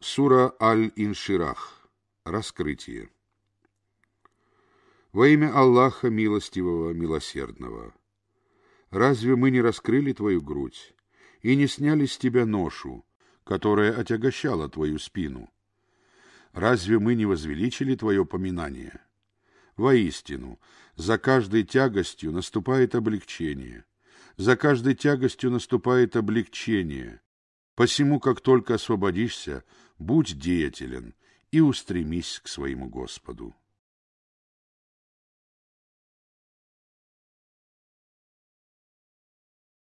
Сура Аль-Инширах. Раскрытие. Во имя Аллаха милостивого, милосердного. Разве мы не раскрыли твою грудь и не сняли с тебя ношу, которая отягощала твою спину? Разве мы не возвеличили твое поминание? Воистину, за каждой тягостью наступает облегчение, за каждой тягостью наступает облегчение, посему, как только освободишься, будь деятелен и устремись к своему Господу.